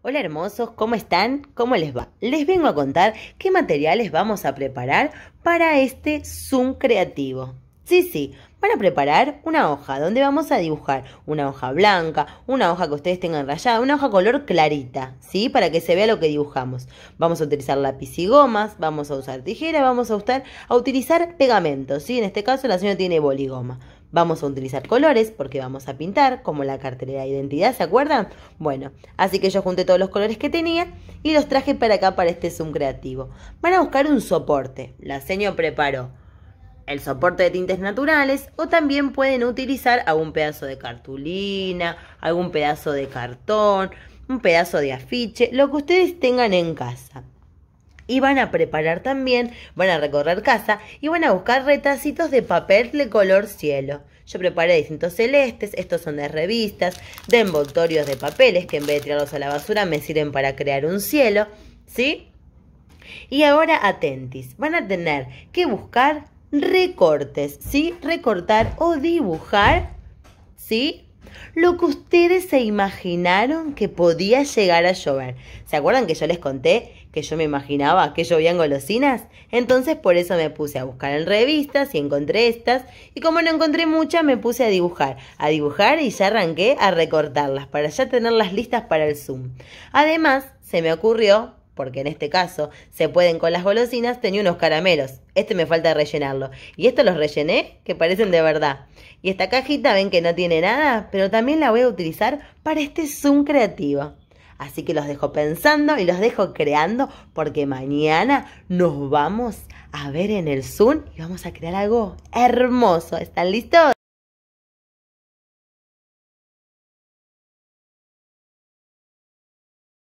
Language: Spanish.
Hola hermosos, ¿cómo están? ¿Cómo les va? Les vengo a contar qué materiales vamos a preparar para este Zoom creativo. Sí, sí, van a preparar una hoja donde vamos a dibujar una hoja blanca, una hoja que ustedes tengan rayada, una hoja color clarita, ¿sí? Para que se vea lo que dibujamos. Vamos a utilizar lápiz y gomas, vamos a usar tijera, vamos a, usar, a utilizar pegamento, ¿sí? En este caso la señora tiene boligoma. Vamos a utilizar colores porque vamos a pintar, como la cartelera de identidad, ¿se acuerdan? Bueno, así que yo junté todos los colores que tenía y los traje para acá para este Zoom creativo. Van a buscar un soporte. La seño preparó el soporte de tintes naturales o también pueden utilizar algún pedazo de cartulina, algún pedazo de cartón, un pedazo de afiche, lo que ustedes tengan en casa y van a preparar también, van a recorrer casa y van a buscar retacitos de papel de color cielo. Yo preparé distintos celestes, estos son de revistas, de envoltorios de papeles que en vez de tirarlos a la basura me sirven para crear un cielo, ¿sí? Y ahora atentis, van a tener que buscar recortes, ¿sí? Recortar o dibujar, ¿sí? lo que ustedes se imaginaron que podía llegar a llover. ¿Se acuerdan que yo les conté que yo me imaginaba que llovían golosinas? Entonces por eso me puse a buscar en revistas y encontré estas. Y como no encontré muchas, me puse a dibujar. A dibujar y ya arranqué a recortarlas para ya tenerlas listas para el Zoom. Además, se me ocurrió porque en este caso se pueden con las golosinas, tenía unos caramelos. Este me falta rellenarlo. Y estos los rellené, que parecen de verdad. Y esta cajita, ven que no tiene nada, pero también la voy a utilizar para este Zoom creativo. Así que los dejo pensando y los dejo creando porque mañana nos vamos a ver en el Zoom y vamos a crear algo hermoso. ¿Están listos?